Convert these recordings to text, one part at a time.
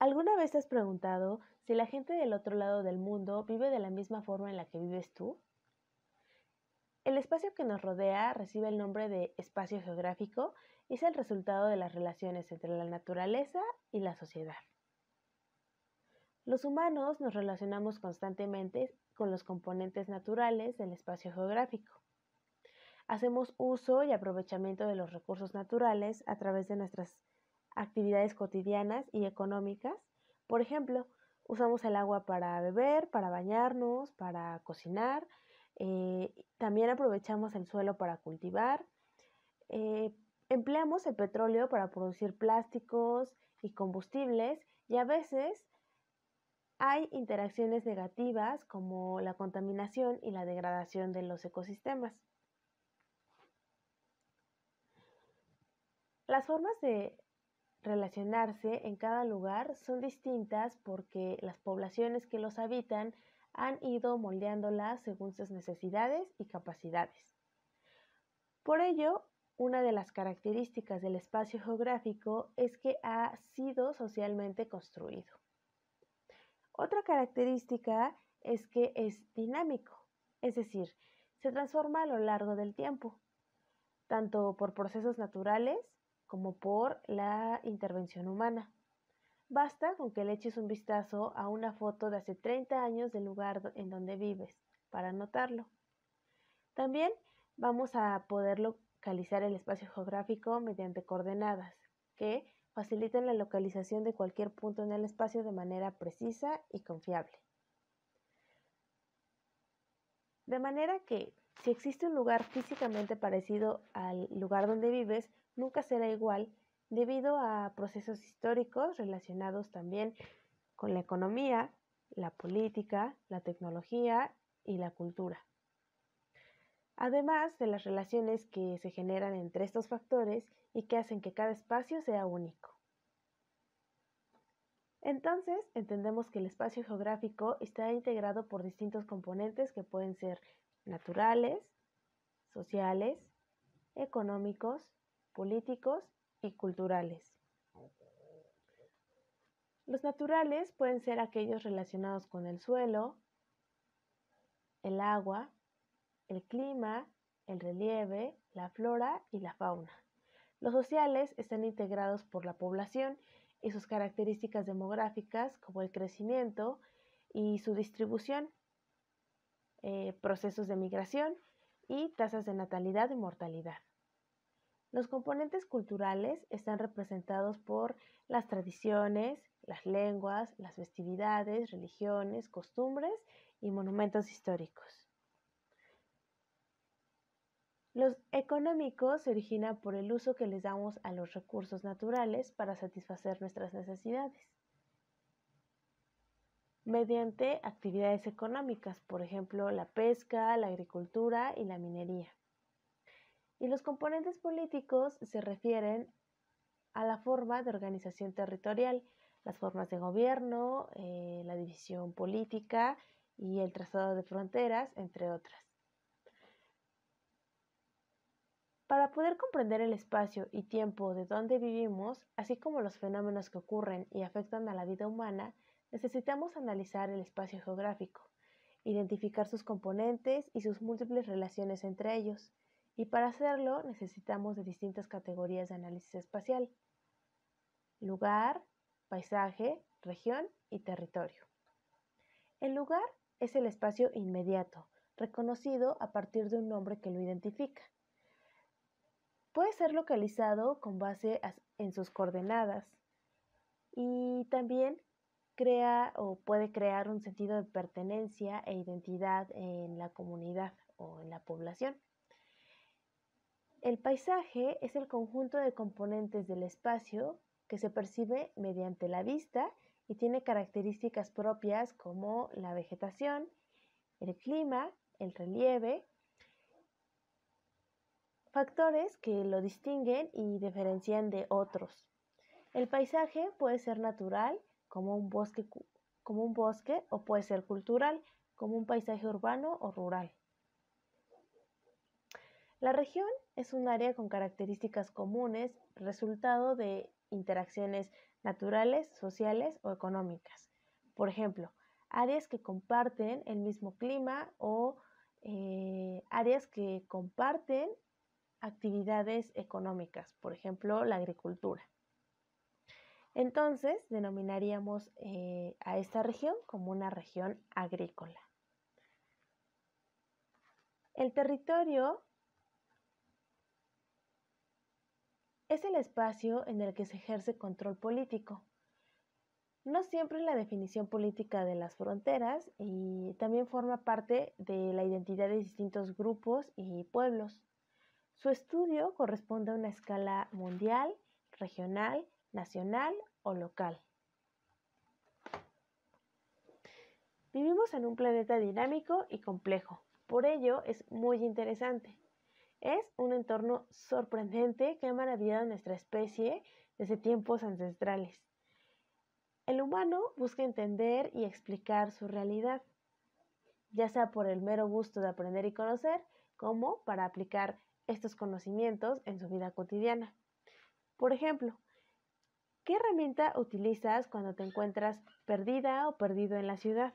¿Alguna vez te has preguntado si la gente del otro lado del mundo vive de la misma forma en la que vives tú? El espacio que nos rodea recibe el nombre de espacio geográfico y es el resultado de las relaciones entre la naturaleza y la sociedad. Los humanos nos relacionamos constantemente con los componentes naturales del espacio geográfico. Hacemos uso y aprovechamiento de los recursos naturales a través de nuestras actividades cotidianas y económicas. Por ejemplo, usamos el agua para beber, para bañarnos, para cocinar. Eh, también aprovechamos el suelo para cultivar. Eh, empleamos el petróleo para producir plásticos y combustibles y a veces hay interacciones negativas como la contaminación y la degradación de los ecosistemas. Las formas de relacionarse en cada lugar son distintas porque las poblaciones que los habitan han ido moldeándolas según sus necesidades y capacidades. Por ello, una de las características del espacio geográfico es que ha sido socialmente construido. Otra característica es que es dinámico, es decir, se transforma a lo largo del tiempo, tanto por procesos naturales como por la intervención humana. Basta con que le eches un vistazo a una foto de hace 30 años del lugar en donde vives para notarlo. También vamos a poder localizar el espacio geográfico mediante coordenadas, que facilitan la localización de cualquier punto en el espacio de manera precisa y confiable. De manera que, si existe un lugar físicamente parecido al lugar donde vives, nunca será igual debido a procesos históricos relacionados también con la economía, la política, la tecnología y la cultura. Además de las relaciones que se generan entre estos factores y que hacen que cada espacio sea único. Entonces, entendemos que el espacio geográfico está integrado por distintos componentes que pueden ser naturales, sociales, económicos, políticos y culturales. Los naturales pueden ser aquellos relacionados con el suelo, el agua, el clima, el relieve, la flora y la fauna. Los sociales están integrados por la población y sus características demográficas como el crecimiento y su distribución, eh, procesos de migración y tasas de natalidad y mortalidad. Los componentes culturales están representados por las tradiciones, las lenguas, las festividades, religiones, costumbres y monumentos históricos. Los económicos se originan por el uso que les damos a los recursos naturales para satisfacer nuestras necesidades mediante actividades económicas, por ejemplo, la pesca, la agricultura y la minería y los componentes políticos se refieren a la forma de organización territorial, las formas de gobierno, eh, la división política y el trazado de fronteras, entre otras. Para poder comprender el espacio y tiempo de donde vivimos, así como los fenómenos que ocurren y afectan a la vida humana, necesitamos analizar el espacio geográfico, identificar sus componentes y sus múltiples relaciones entre ellos, y para hacerlo necesitamos de distintas categorías de análisis espacial. Lugar, paisaje, región y territorio. El lugar es el espacio inmediato, reconocido a partir de un nombre que lo identifica. Puede ser localizado con base en sus coordenadas y también crea o puede crear un sentido de pertenencia e identidad en la comunidad o en la población. El paisaje es el conjunto de componentes del espacio que se percibe mediante la vista y tiene características propias como la vegetación, el clima, el relieve, factores que lo distinguen y diferencian de otros. El paisaje puede ser natural, como un bosque, como un bosque o puede ser cultural, como un paisaje urbano o rural. La región es un área con características comunes, resultado de interacciones naturales, sociales o económicas. Por ejemplo, áreas que comparten el mismo clima o eh, áreas que comparten actividades económicas, por ejemplo, la agricultura. Entonces, denominaríamos eh, a esta región como una región agrícola. El territorio es el espacio en el que se ejerce control político. No siempre la definición política de las fronteras y también forma parte de la identidad de distintos grupos y pueblos. Su estudio corresponde a una escala mundial, regional, nacional o local. Vivimos en un planeta dinámico y complejo, por ello es muy interesante. Es un entorno sorprendente que ha maravillado a nuestra especie desde tiempos ancestrales. El humano busca entender y explicar su realidad, ya sea por el mero gusto de aprender y conocer, como para aplicar estos conocimientos en su vida cotidiana. Por ejemplo, ¿qué herramienta utilizas cuando te encuentras perdida o perdido en la ciudad?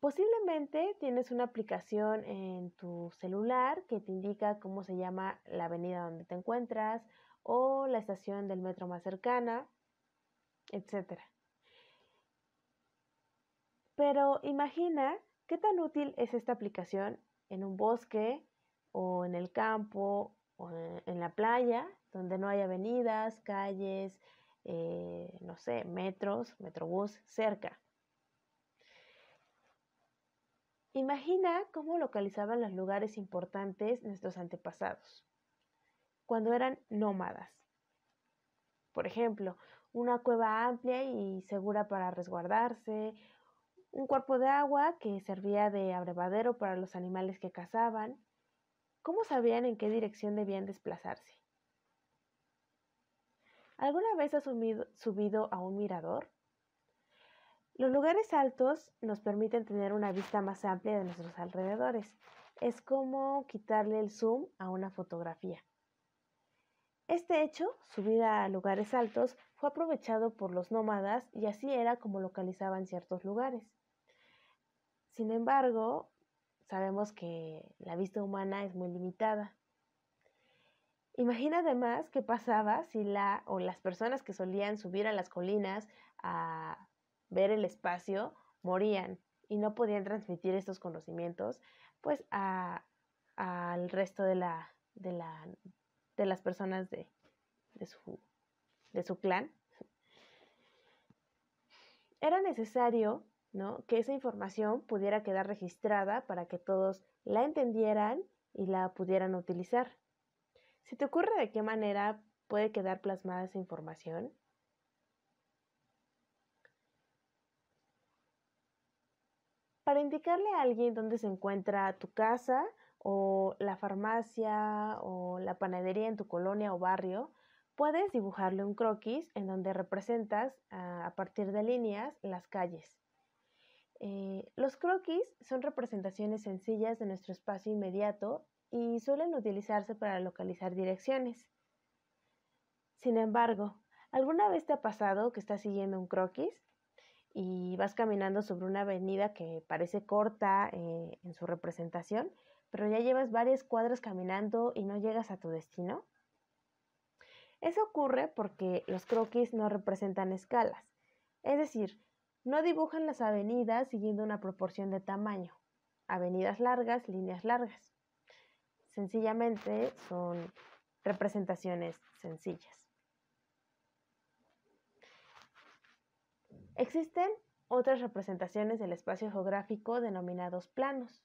Posiblemente tienes una aplicación en tu celular que te indica cómo se llama la avenida donde te encuentras o la estación del metro más cercana, etc. Pero imagina qué tan útil es esta aplicación en un bosque o en el campo o en la playa, donde no hay avenidas, calles, eh, no sé, metros, metrobús cerca. Imagina cómo localizaban los lugares importantes nuestros antepasados cuando eran nómadas. Por ejemplo, una cueva amplia y segura para resguardarse, un cuerpo de agua que servía de abrevadero para los animales que cazaban. ¿Cómo sabían en qué dirección debían desplazarse? ¿Alguna vez has subido a un mirador? Los lugares altos nos permiten tener una vista más amplia de nuestros alrededores. Es como quitarle el zoom a una fotografía. Este hecho, subir a lugares altos, fue aprovechado por los nómadas y así era como localizaban ciertos lugares. Sin embargo, sabemos que la vista humana es muy limitada. Imagina además qué pasaba si la o las personas que solían subir a las colinas a ver el espacio, morían y no podían transmitir estos conocimientos pues al resto de, la, de, la, de las personas de, su, de su clan. Era necesario ¿no? que esa información pudiera quedar registrada para que todos la entendieran y la pudieran utilizar. si te ocurre de qué manera puede quedar plasmada esa información? para indicarle a alguien dónde se encuentra tu casa o la farmacia o la panadería en tu colonia o barrio, puedes dibujarle un croquis en donde representas ah, a partir de líneas las calles. Eh, los croquis son representaciones sencillas de nuestro espacio inmediato y suelen utilizarse para localizar direcciones. Sin embargo, ¿alguna vez te ha pasado que estás siguiendo un croquis y vas caminando sobre una avenida que parece corta eh, en su representación, pero ya llevas varias cuadras caminando y no llegas a tu destino? Eso ocurre porque los croquis no representan escalas, es decir, no dibujan las avenidas siguiendo una proporción de tamaño, avenidas largas, líneas largas. Sencillamente son representaciones sencillas. Existen otras representaciones del espacio geográfico denominados planos.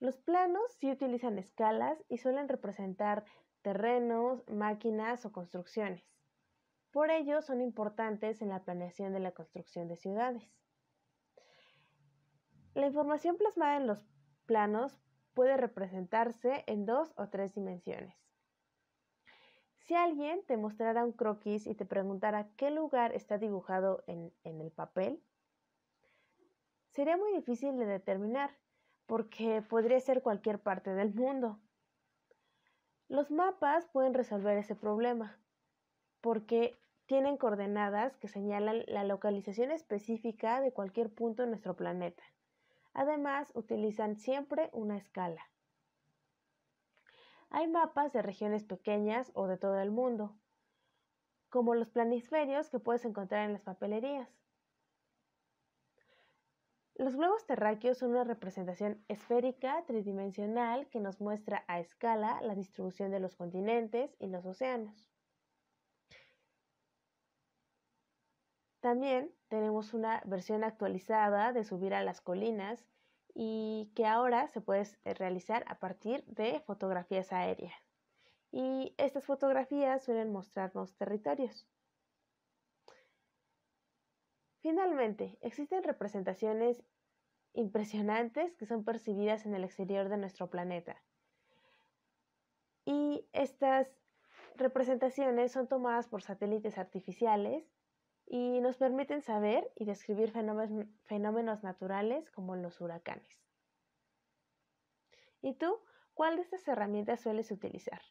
Los planos sí utilizan escalas y suelen representar terrenos, máquinas o construcciones. Por ello son importantes en la planeación de la construcción de ciudades. La información plasmada en los planos puede representarse en dos o tres dimensiones. Si alguien te mostrara un croquis y te preguntara qué lugar está dibujado en, en el papel, sería muy difícil de determinar, porque podría ser cualquier parte del mundo. Los mapas pueden resolver ese problema, porque tienen coordenadas que señalan la localización específica de cualquier punto en nuestro planeta. Además, utilizan siempre una escala. Hay mapas de regiones pequeñas o de todo el mundo, como los planisferios que puedes encontrar en las papelerías. Los globos terráqueos son una representación esférica tridimensional que nos muestra a escala la distribución de los continentes y los océanos. También tenemos una versión actualizada de subir a las colinas y que ahora se puede eh, realizar a partir de fotografías aéreas. Y estas fotografías suelen mostrarnos territorios. Finalmente, existen representaciones impresionantes que son percibidas en el exterior de nuestro planeta. Y estas representaciones son tomadas por satélites artificiales y nos permiten saber y describir fenómenos, naturales como los huracanes. ¿Y tú cuál de estas herramientas sueles utilizar?